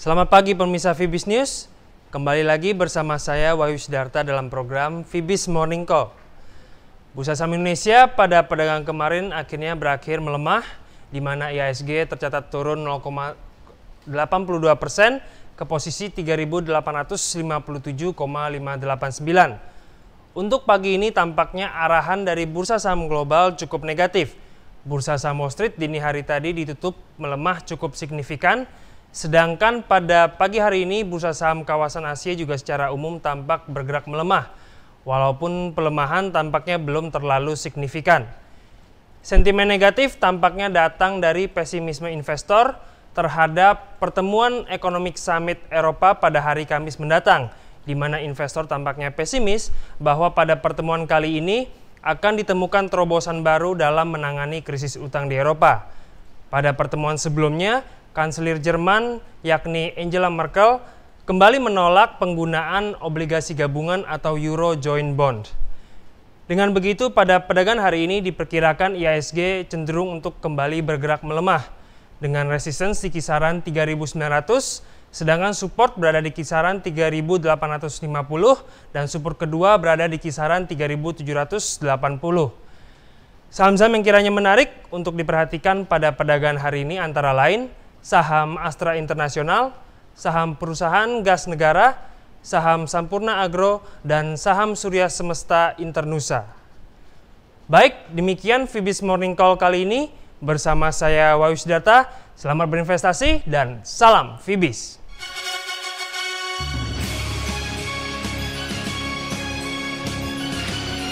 Selamat pagi pemirsa Vibis News. Kembali lagi bersama saya Wahyu Sidarta dalam program Vibis Morning Call. Bursa saham Indonesia pada perdagangan kemarin akhirnya berakhir melemah di mana IHSG tercatat turun 0,82 persen ke posisi 3.857,589. Untuk pagi ini tampaknya arahan dari bursa saham global cukup negatif. Bursa saham Wall Street dini hari tadi ditutup melemah cukup signifikan, sedangkan pada pagi hari ini bursa saham kawasan Asia juga secara umum tampak bergerak melemah, walaupun pelemahan tampaknya belum terlalu signifikan. Sentimen negatif tampaknya datang dari pesimisme investor, terhadap pertemuan Economic Summit Eropa pada hari Kamis mendatang, di mana investor tampaknya pesimis bahwa pada pertemuan kali ini akan ditemukan terobosan baru dalam menangani krisis utang di Eropa. Pada pertemuan sebelumnya, Kanselir Jerman yakni Angela Merkel kembali menolak penggunaan obligasi gabungan atau Euro Joint Bond. Dengan begitu, pada perdagangan hari ini diperkirakan IASG cenderung untuk kembali bergerak melemah – dengan resistance di kisaran 3900, sedangkan support berada di kisaran 3850 dan support kedua berada di kisaran 3780. Saham-saham yang kiranya menarik untuk diperhatikan pada perdagangan hari ini antara lain saham Astra Internasional, saham perusahaan gas negara, saham Sampurna Agro, dan saham Surya Semesta Internusa. Baik, demikian Fibis Morning Call kali ini. Bersama saya Wayu Sidarta, selamat berinvestasi dan salam Fibis.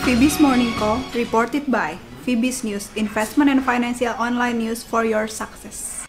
Fibis Morning Call reported by Fibis News, investment and financial online news for your success.